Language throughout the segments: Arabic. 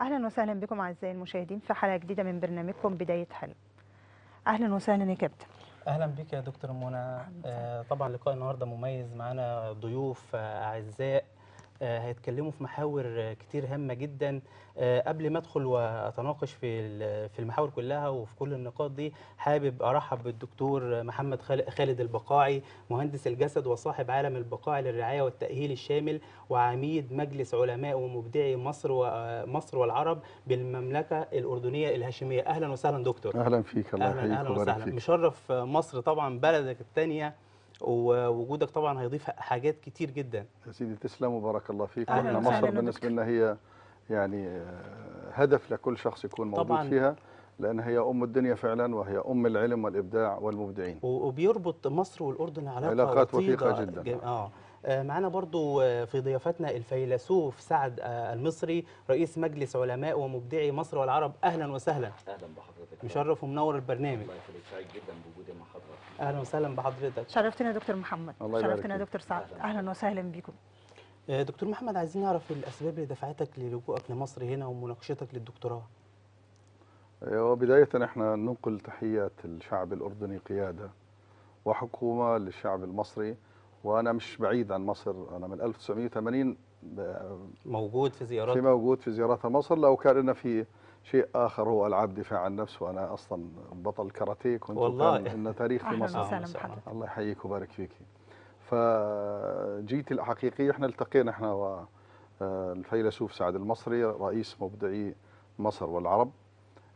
اهلا وسهلا بكم اعزائي المشاهدين في حلقه جديده من برنامجكم بدايه حلم اهلا وسهلا يا كابتن اهلا بك يا دكتور منى آه طبعا لقاء النهارده مميز معانا ضيوف آه، اعزاء آه، هيتكلموا في محاور كتير هامه جدا آه، قبل ما ادخل واتناقش في في المحاور كلها وفي كل النقاط دي حابب ارحب بالدكتور محمد خالد البقاعي مهندس الجسد وصاحب عالم البقاع للرعايه والتاهيل الشامل وعميد مجلس علماء ومبدعي مصر ومصر والعرب بالمملكه الاردنيه الهاشميه اهلا وسهلا دكتور اهلا فيك الله يخليك اهلا اهلا وسهلا مشرف مصر طبعا بلدك الثانيه ووجودك طبعا هيضيف حاجات كتير جدا يا سيدي تسلم وبارك الله فيك احنا مصر بالنسبه لنا هي يعني آه، هدف لكل شخص يكون موجود طبعاً فيها لأن هي أم الدنيا فعلا وهي أم العلم والإبداع والمبدعين وبيربط مصر والأردن علاقة علاقات وثيقة جدا آه. آه، معنا برضو آه، في ضيافتنا الفيلسوف سعد المصري رئيس مجلس علماء ومبدعي مصر والعرب أهلا وسهلا أهلا بحضرتك مشرف ومنور البرنامج الله يخليك سعيد جدا اهلا وسهلا بحضرتك شرفتنا دكتور محمد الله يبارك شرفتنا دكتور سعد اهلا, أهلا وسهلا بكم آه، دكتور محمد عايزين نعرف الاسباب اللي دفعتك للجوءك لمصر هنا ومناقشتك للدكتوراه آه، وبداية احنا ننقل تحيات الشعب الأردني قيادة وحكومة للشعب المصري وأنا مش بعيد عن مصر أنا من 1980 آه، موجود في زيارات في موجود في زيارات مصر لو كان لنا في شيء اخر هو العاب دفاع عن النفس وانا اصلا بطل كاراتيه كنت والله لنا تاريخ في مصر آه، الله يحييك ويبارك فيك فجيت الحقيقي احنا التقينا احنا والفيلسوف آه، سعد المصري رئيس مبدعي مصر والعرب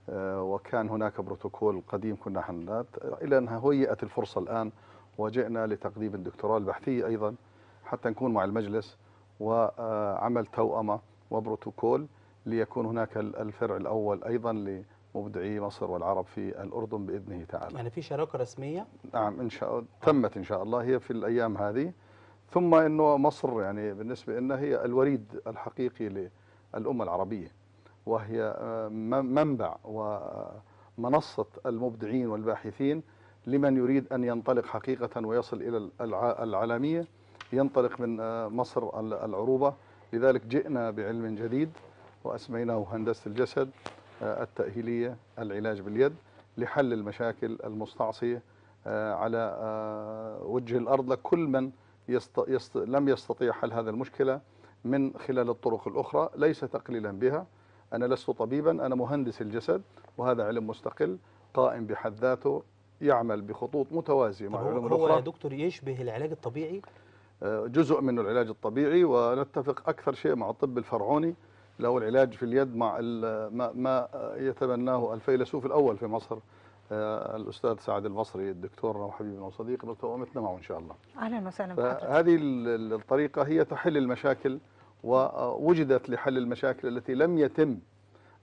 آه، وكان هناك بروتوكول قديم كنا احنا الى انها هيئت الفرصه الان وجئنا لتقديم الدكتوراه البحثيه ايضا حتى نكون مع المجلس وعمل توأمه وبروتوكول ليكون هناك الفرع الأول أيضا لمبدعي مصر والعرب في الأردن بإذنه تعالى يعني في شراكة رسمية؟ نعم إن شاء الله تمت إن شاء الله هي في الأيام هذه ثم أنه مصر يعني بالنسبة لنا هي الوريد الحقيقي للأمة العربية وهي آه، منبع ومنصة المبدعين والباحثين لمن يريد أن ينطلق حقيقة ويصل إلى العالمية ينطلق من آه، مصر العروبة لذلك جئنا بعلم جديد وأسميناه هندسة الجسد آه، التأهيلية العلاج باليد لحل المشاكل المستعصية آه، على آه، وجه الأرض لكل من يست... يست... لم يستطيع حل هذه المشكلة من خلال الطرق الأخرى ليس تقليلا بها أنا لست طبيبا أنا مهندس الجسد وهذا علم مستقل قائم بحد ذاته يعمل بخطوط متوازية مع العلوم الأخرى هو يا دكتور يشبه العلاج الطبيعي؟ جزء من العلاج الطبيعي ونتفق أكثر شيء مع الطب الفرعوني له العلاج في اليد مع ما يتبناه الفيلسوف الأول في مصر آه، الأستاذ سعد المصري الدكتور وحبيبنا وصديقنا وتوأمتنا معه إن شاء الله أهلا وسهلا بحضرتك هذه الطريقة هي تحل المشاكل ووجدت لحل المشاكل التي لم يتم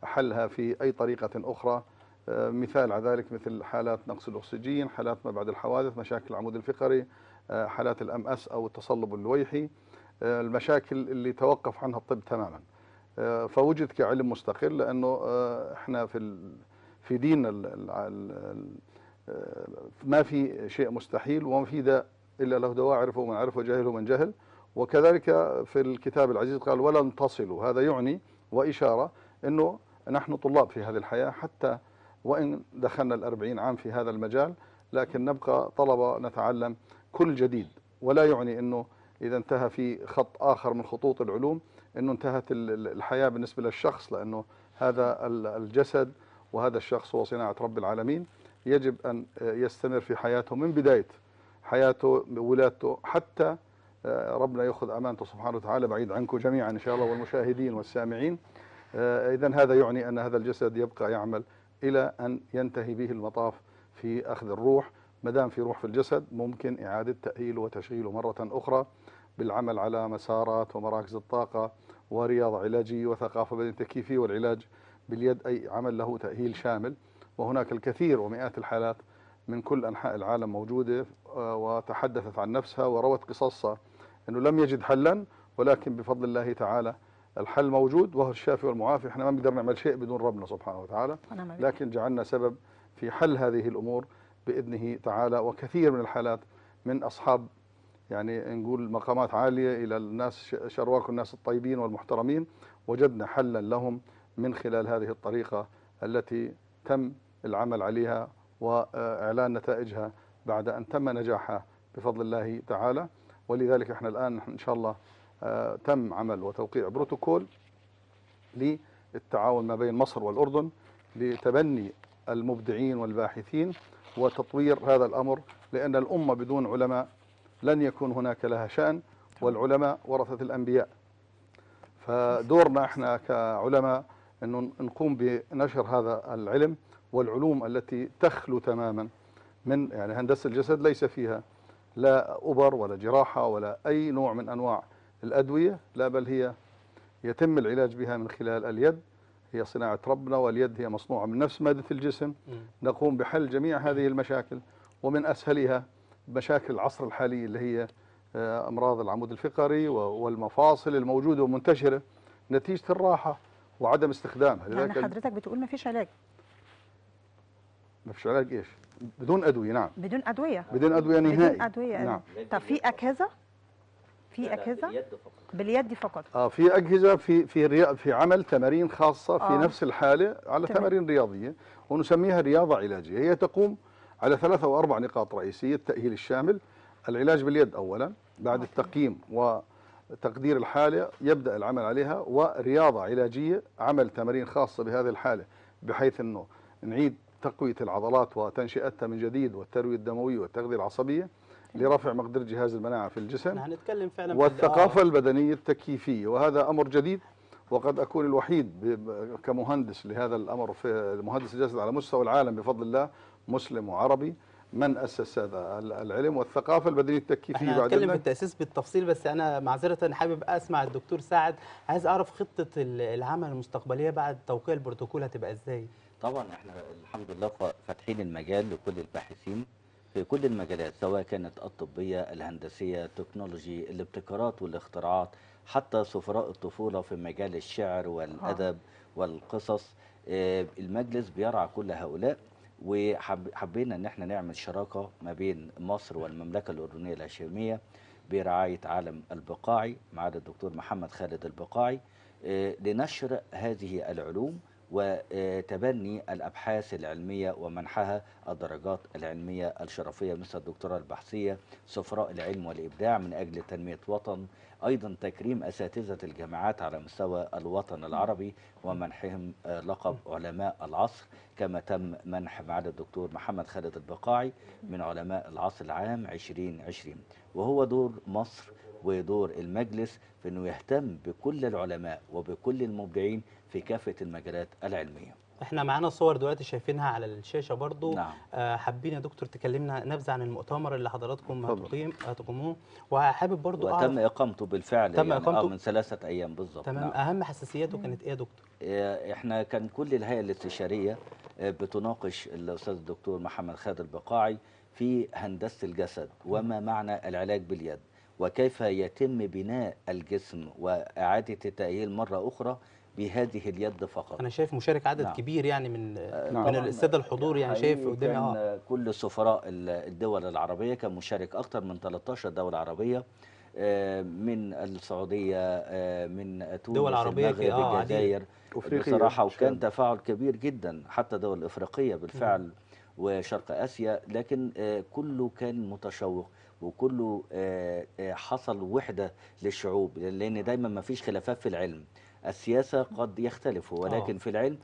حلها في أي طريقة أخرى آه، مثال على ذلك مثل حالات نقص الأكسجين حالات ما بعد الحوادث مشاكل العمود الفقري آه، حالات الأم أس أو التصلب اللويحي المشاكل اللي توقف عنها الطب تماما فوجد كعلم مستقل لانه آه، احنا في في ديننا آه، ما في شيء مستحيل وما في ذا الا له دواء عرفه من عرف وجهله من جهل وكذلك في الكتاب العزيز قال ولن تصلوا هذا يعني واشاره انه نحن طلاب في هذه الحياه حتى وان دخلنا الأربعين عام في هذا المجال لكن نبقى طلبه نتعلم كل جديد ولا يعني انه اذا انتهى في خط اخر من خطوط العلوم انه انتهت الحياه بالنسبه للشخص لانه هذا الجسد وهذا الشخص هو صناعه رب العالمين يجب ان يستمر في حياته من بدايه حياته ولادته حتى آه، ربنا ياخذ امانته سبحانه وتعالى بعيد عنكم جميعا ان شاء الله والمشاهدين والسامعين آه، اذا هذا يعني ان هذا الجسد يبقى يعمل الى ان ينتهي به المطاف في اخذ الروح ما دام في روح في الجسد ممكن اعاده تاهيله وتشغيله مره اخرى بالعمل على مسارات ومراكز الطاقه ورياضة علاجية وثقافة بدنية تكييفية والعلاج باليد أي عمل له تأهيل شامل وهناك الكثير ومئات الحالات من كل أنحاء العالم موجودة آه، وتحدثت عن نفسها وروت قصصها أنه لم يجد حلا ولكن بفضل الله تعالى الحل موجود وهو الشافي والمعافي احنا ما بنقدر نعمل شيء بدون ربنا سبحانه وتعالى لكن جعلنا سبب في حل هذه الأمور بإذنه تعالى وكثير من الحالات من أصحاب يعني نقول مقامات عالية إلى الناس شرواك الناس الطيبين والمحترمين وجدنا حلا لهم من خلال هذه الطريقة التي تم العمل عليها وإعلان نتائجها بعد أن تم نجاحها بفضل الله تعالى ولذلك احنا الآن إن شاء الله آه، تم عمل وتوقيع بروتوكول للتعاون ما بين مصر والأردن لتبني المبدعين والباحثين وتطوير هذا الأمر لأن الأمة بدون علماء لن يكون هناك لها شأن والعلماء ورثة الأنبياء فدورنا احنا كعلماء أن نقوم بنشر هذا العلم والعلوم التي تخلو تماما من يعني هندسة الجسد ليس فيها لا أبر ولا جراحة ولا أي نوع من أنواع الأدوية لا بل هي يتم العلاج بها من خلال اليد هي صناعة ربنا واليد هي مصنوعة من نفس مادة الجسم نقوم بحل جميع هذه المشاكل ومن أسهلها مشاكل العصر الحالي اللي هي آه، أمراض العمود الفقري والمفاصل الموجودة ومنتشرة نتيجة الراحة وعدم استخدامها يعني حضرتك بتقول ما فيش علاج ما فيش علاج ايش؟ بدون ادويه نعم بدون ادويه بدون ادويه نهائي بدون ادويه نعم طب في اجهزه؟ في اجهزه؟ باليد فقط باليد فقط اه في اجهزه في في في عمل تمارين خاصه في آه. نفس الحاله على تمارين رياضيه ونسميها رياضه علاجيه هي تقوم على ثلاثة أو أربع نقاط رئيسية التأهيل الشامل العلاج باليد أولا بعد نعم. التقييم وتقدير الحالة يبدأ العمل عليها ورياضة علاجية عمل تمارين خاصة بهذه الحالة بحيث أنه نعيد تقوية العضلات وتنشئتها من جديد والتروية الدموية والتغذية العصبية نعم. لرفع مقدار جهاز المناعة في الجسم نحن نتكلم فعلا والثقافة البدنية التكييفية وهذا أمر جديد وقد أكون الوحيد كمهندس لهذا الأمر في مهندس الجسد على مستوى العالم بفضل الله مسلم وعربي من اسس هذا العلم والثقافه البدنيه التكييفيه بعد اتكلم في التاسيس بالتفصيل بس انا معذره حابب اسمع الدكتور سعد عايز اعرف خطه العمل المستقبليه بعد توقيع البروتوكول هتبقى ازاي طبعا احنا الحمد لله فاتحين المجال لكل الباحثين في كل المجالات سواء كانت الطبيه الهندسيه التكنولوجي الابتكارات والاختراعات حتى سفراء الطفوله في مجال الشعر والادب آه. والقصص آه، المجلس بيرعى كل هؤلاء وحبينا ان احنا نعمل شراكه ما بين مصر والمملكه الاردنيه الهاشميه برعايه عالم البقاعي معالي الدكتور محمد خالد البقاعي آه، لنشر هذه العلوم وتبني الأبحاث العلمية ومنحها الدرجات العلمية الشرفية مثل الدكتوراه البحثية سفراء العلم والإبداع من أجل تنمية وطن أيضا تكريم أساتذة الجامعات على مستوى الوطن العربي ومنحهم لقب علماء العصر كما تم منح معالي الدكتور محمد خالد البقاعي من علماء العصر العام 2020 وهو دور مصر ودور المجلس في أنه يهتم بكل العلماء وبكل المبدعين في كافة المجالات العلمية احنا معانا صور دلوقتي شايفينها على الشاشه برضو نعم. آه حابين يا دكتور تكلمنا نبذه عن المؤتمر اللي حضراتكم هتقيم هتقوموه وحابب برضو وتم اقامته بالفعل تم يعني آه، اقامته من ثلاثه ايام بالظبط تمام نعم. اهم حساسياته كانت ايه يا دكتور آه، احنا كان كل الهيئه الاستشاريه آه، بتناقش الاستاذ الدكتور محمد خالد البقاعي في هندسه الجسد وما معنى العلاج باليد وكيف يتم بناء الجسم وإعادة التأهيل مرة أخرى بهذه اليد فقط انا شايف مشارك عدد نعم. كبير يعني من آه، نعم. من الساده الحضور يعني شايف قدامي اه كل سفراء الدول العربيه كان مشارك اكثر من 13 دوله عربيه آه، من السعوديه آه، من تونس دول عربيه المغرب الجزائر بصراحه وكان تفاعل كبير جدا حتى دول افريقيه بالفعل م. وشرق اسيا لكن آه، كله كان متشوق وكله آه، آه، حصل وحده للشعوب لان دايما ما فيش خلافات في العلم السياسه قد يختلف ولكن في العلم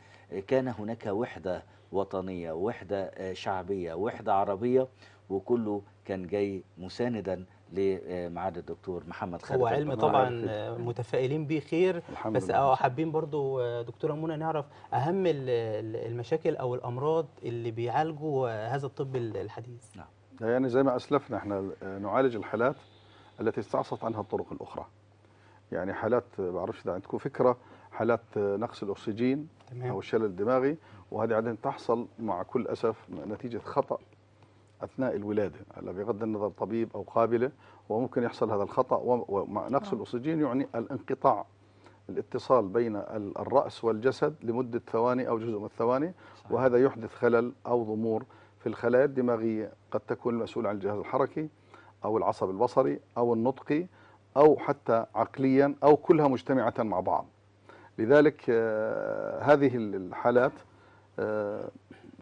كان هناك وحده وطنيه وحده شعبيه وحده عربيه وكله كان جاي مساندا لمعاد آه، الدكتور محمد خالد هو علم طبعا آه، متفائلين به خير بس حابين برضو آه، دكتوره منى نعرف اهم المشاكل او الامراض اللي بيعالجوا هذا الطب الحديث نعم يعني زي ما اسلفنا احنا نعالج الحالات التي استعصت عنها الطرق الاخرى يعني حالات ما اذا عندكم فكره حالات نقص الاكسجين تمام. او الشلل الدماغي وهذه عاده تحصل مع كل اسف نتيجه خطا اثناء الولاده هلا بغض النظر طبيب او قابله وممكن يحصل هذا الخطا ونقص نعم. الاكسجين يعني الانقطاع الاتصال بين الراس والجسد لمده ثواني او جزء من الثواني وهذا يحدث خلل او ضمور في الخلايا الدماغيه قد تكون المسؤول عن الجهاز الحركي او العصب البصري او النطقي او حتى عقليا او كلها مجتمعه مع بعض لذلك آه، هذه الحالات آه،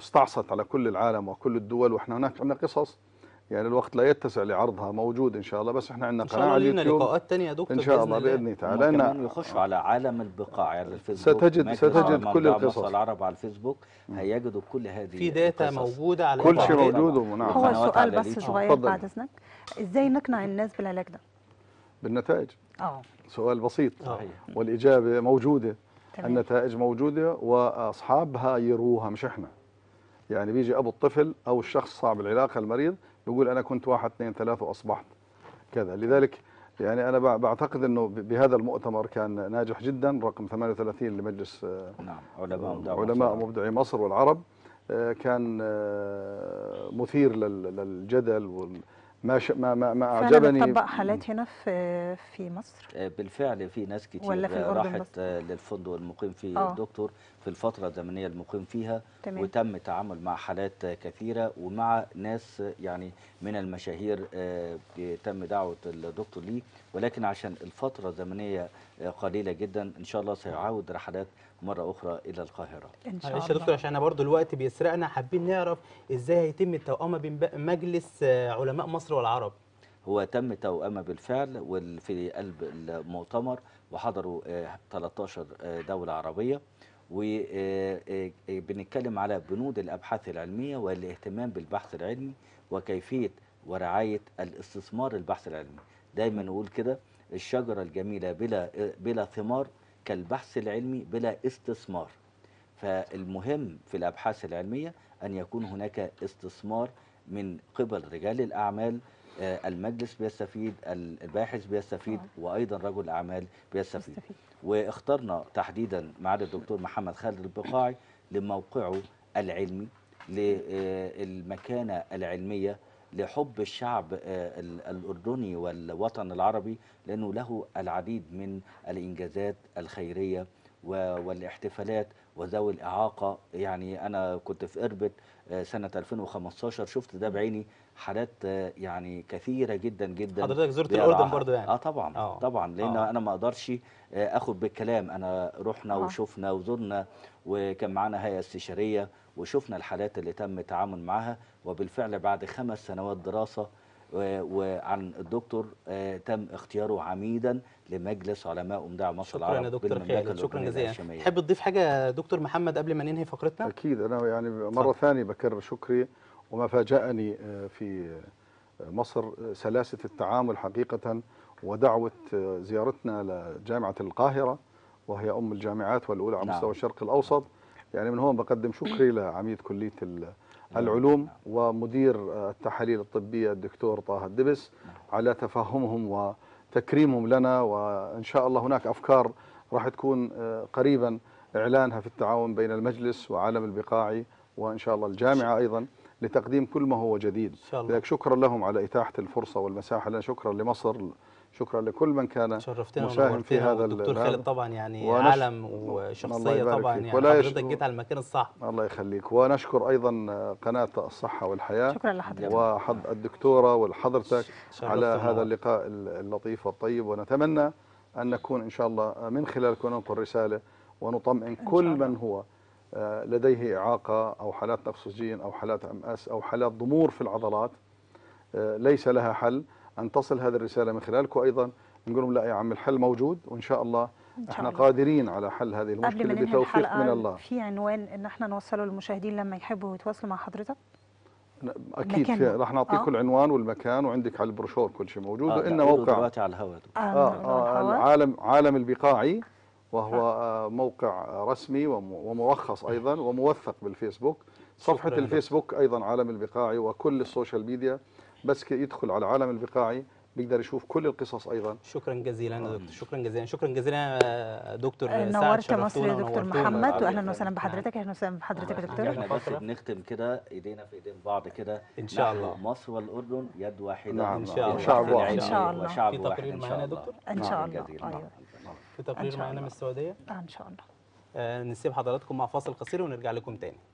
استعصت على كل العالم وكل الدول واحنا هناك عندنا قصص يعني الوقت لا يتسع لعرضها موجود ان شاء الله بس احنا عندنا قناه على اليوتيوب لقاءات ثانيه يا دكتور ان شاء الله باذن تعالى لان يخشوا على عالم البقاع على الفيسبوك ستجد ستجد كل القصص العرب على الفيسبوك هيجدوا كل هذه في داتا موجوده على كل شيء موجود ومنعم هو السؤال بس صغير بعد اذنك ازاي نقنع الناس بالعلاج ده؟ بالنتائج اه سؤال بسيط صحيح والاجابه موجوده النتائج موجوده واصحابها يروها مش احنا يعني بيجي ابو الطفل او الشخص صعب العلاقه المريض بيقول انا كنت واحد اثنين ثلاثه واصبحت كذا لذلك يعني انا بعتقد انه بهذا المؤتمر كان ناجح جدا رقم 38 لمجلس آه، نعم علماء مبدعي علماء مصر والعرب آه، كان آه، مثير للجدل وال ما ش... ما ما, ما اعجبني بتطبق حالات هنا في في مصر بالفعل في ناس كتير في راحت للفندق المقيم فيه الدكتور في الفترة الزمنية المقيم فيها تمام. وتم التعامل مع حالات كثيرة ومع ناس يعني من المشاهير آه، تم دعوة الدكتور ليه ولكن عشان الفترة الزمنية آه، قليلة جدا إن شاء الله سيعود رحلات مرة أخرى إلى القاهرة إن شاء الله يا دكتور عشان برضو الوقت بيسرقنا حابين نعرف إزاي هيتم التوأمة بين مجلس آه، علماء مصر والعرب هو تم توأمة بالفعل وفي قلب المؤتمر وحضروا 13 دولة عربية وبنتكلم آه، آه، آه، على بنود الأبحاث العلمية والاهتمام بالبحث العلمي وكيفية ورعاية الاستثمار البحث العلمي دايما نقول كده الشجرة الجميلة بلا, بلا ثمار كالبحث العلمي بلا استثمار فالمهم في الأبحاث العلمية أن يكون هناك استثمار من قبل رجال الأعمال المجلس بيستفيد الباحث بيستفيد وأيضا رجل الأعمال بيستفيد واخترنا تحديدا معالي الدكتور محمد خالد البقاعي لموقعه العلمي للمكانة العلمية لحب الشعب آه، الأردني والوطن العربي لأنه له العديد من الإنجازات الخيرية والاحتفالات وذوي الإعاقة يعني أنا كنت في إربد آه، سنة 2015 شفت ده بعيني حالات آه، يعني كثيرة جدا جدا حضرتك زرت الأردن برضه يعني اه طبعا أوه. طبعا لأن أوه. أنا ما أقدرش آه، آخد بالكلام أنا رحنا أوه. وشفنا وزرنا وكان معانا هيئة استشارية وشفنا الحالات اللي تم التعامل معها وبالفعل بعد خمس سنوات دراسة وعن الدكتور آه، تم اختياره عميدا لمجلس علماء امداع مصر شكرا العرب يا دكتور خالد شكرا جزيلا تحب تضيف حاجه دكتور محمد قبل ما ننهي فقرتنا اكيد انا يعني مره ثانيه بكرر شكري وما فاجأني آه، في آه، مصر سلاسه التعامل حقيقه ودعوه زيارتنا لجامعه القاهره وهي ام الجامعات والاولى على نعم. مستوى الشرق الاوسط نعم. يعني من هون بقدم شكري لعميد كليه نعم. العلوم ومدير التحاليل الطبية الدكتور طه الدبس نعم. على تفهمهم وتكريمهم لنا وإن شاء الله هناك أفكار راح تكون آه، قريبا إعلانها في التعاون بين المجلس وعالم البقاعي وإن شاء الله الجامعة أيضا لتقديم كل ما هو جديد لذلك شكرا لهم على إتاحة الفرصة والمساحة لنا شكرا لمصر شكرا لكل من كان شرفتنا مساهم في هذا الدكتور خالد طبعا يعني ونش... عالم وشخصيه طبعا يعني حضرتك يش... جيت على المكان الصح الله يخليك ونشكر ايضا قناه الصحه والحياه شكرا لحضرتك وحض الدكتوره ولحضرتك على هذا اللقاء اللطيف والطيب ونتمنى ان نكون ان شاء الله من خلالكم ننقل رساله ونطمئن كل من هو آه، لديه اعاقه او حالات نقص او حالات ام اس او حالات ضمور في العضلات آه، ليس لها حل ان تصل هذه الرساله من خلالكم ايضا نقول لهم لا يا عم الحل موجود وان شاء الله إن احنا الله. قادرين على حل هذه المشكله بتوفيق من الله في عنوان ان احنا نوصله للمشاهدين لما يحبوا يتواصلوا مع حضرتك اكيد راح نعطيك آه. العنوان والمكان وعندك على البروشور كل شيء موجود آه وان موقع على الهواء آه, آه, آه العالم عالم البقاعي وهو آه. آه، موقع رسمي ومرخص ايضا وموثق بالفيسبوك صفحه الفيسبوك ايضا عالم البقاعي وكل السوشيال ميديا بس يدخل على العالم البقاعي بيقدر يشوف كل القصص ايضا شكرا جزيلا يا آه. دكتور شكرا جزيلا شكرا جزيلا دكتور آه، نورت مصر يا دكتور محمد واهلا آه. وسهلا بحضرتك اهلا وسهلا بحضرتك يا دكتور احنا نعم. بس بنختم كده ايدينا في ايدين بعض كده ان شاء الله مصر والاردن يد واحده نعم ان شاء الله شاء واحد ان شاء الله نعم. أيوه. نعم. في تقرير معانا يا دكتور ان شاء الله في تقرير معانا من السعوديه ان شاء الله نسيب حضراتكم مع فاصل قصير ونرجع لكم تاني